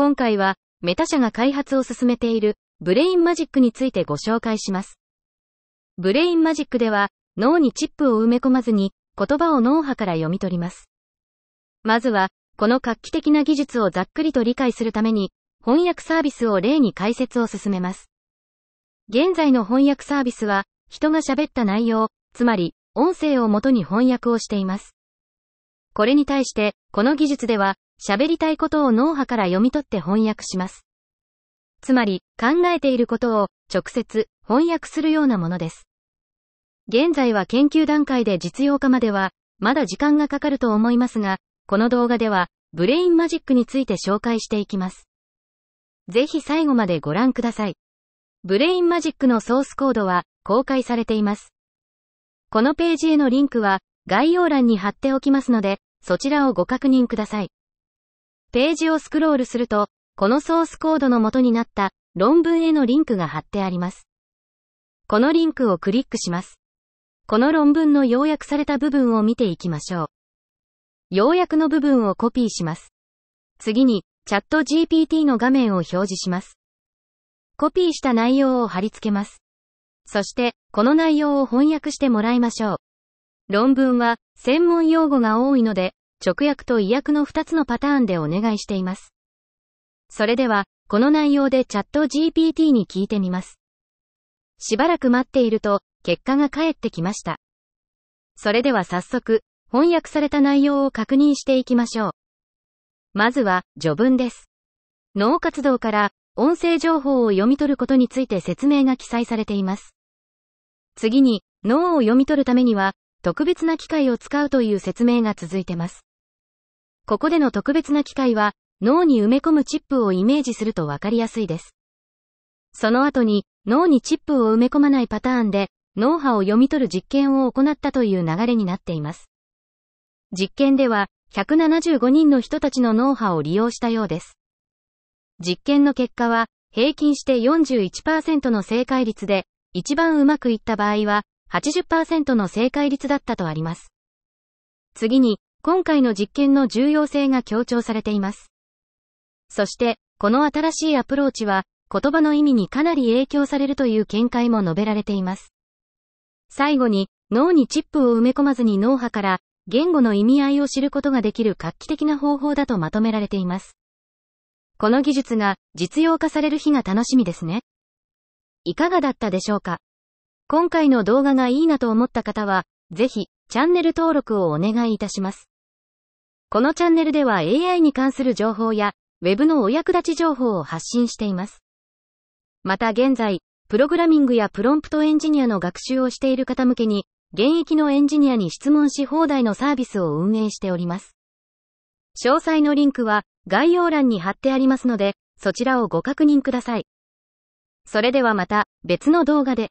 今回は、メタ社が開発を進めている、ブレインマジックについてご紹介します。ブレインマジックでは、脳にチップを埋め込まずに、言葉を脳波から読み取ります。まずは、この画期的な技術をざっくりと理解するために、翻訳サービスを例に解説を進めます。現在の翻訳サービスは、人が喋った内容、つまり、音声をもとに翻訳をしています。これに対して、この技術では、喋りたいことを脳波から読み取って翻訳します。つまり、考えていることを直接翻訳するようなものです。現在は研究段階で実用化までは、まだ時間がかかると思いますが、この動画では、ブレインマジックについて紹介していきます。ぜひ最後までご覧ください。ブレインマジックのソースコードは公開されています。このページへのリンクは概要欄に貼っておきますので、そちらをご確認ください。ページをスクロールすると、このソースコードの元になった論文へのリンクが貼ってあります。このリンクをクリックします。この論文の要約された部分を見ていきましょう。要約の部分をコピーします。次に、チャット GPT の画面を表示します。コピーした内容を貼り付けます。そして、この内容を翻訳してもらいましょう。論文は、専門用語が多いので、直訳と意訳の2つのパターンでお願いしています。それでは、この内容でチャット GPT に聞いてみます。しばらく待っていると、結果が返ってきました。それでは早速、翻訳された内容を確認していきましょう。まずは、序文です。脳活動から、音声情報を読み取ることについて説明が記載されています。次に、脳を読み取るためには、特別な機械を使うという説明が続いてます。ここでの特別な機械は、脳に埋め込むチップをイメージするとわかりやすいです。その後に、脳にチップを埋め込まないパターンで、脳波を読み取る実験を行ったという流れになっています。実験では、175人の人たちの脳波を利用したようです。実験の結果は、平均して41%の正解率で、一番うまくいった場合は、80%の正解率だったとあります。次に、今回の実験の重要性が強調されています。そして、この新しいアプローチは、言葉の意味にかなり影響されるという見解も述べられています。最後に、脳にチップを埋め込まずに脳波から、言語の意味合いを知ることができる画期的な方法だとまとめられています。この技術が実用化される日が楽しみですね。いかがだったでしょうか今回の動画がいいなと思った方は、ぜひ、チャンネル登録をお願いいたします。このチャンネルでは AI に関する情報や、Web のお役立ち情報を発信しています。また現在、プログラミングやプロンプトエンジニアの学習をしている方向けに、現役のエンジニアに質問し放題のサービスを運営しております。詳細のリンクは概要欄に貼ってありますので、そちらをご確認ください。それではまた別の動画で。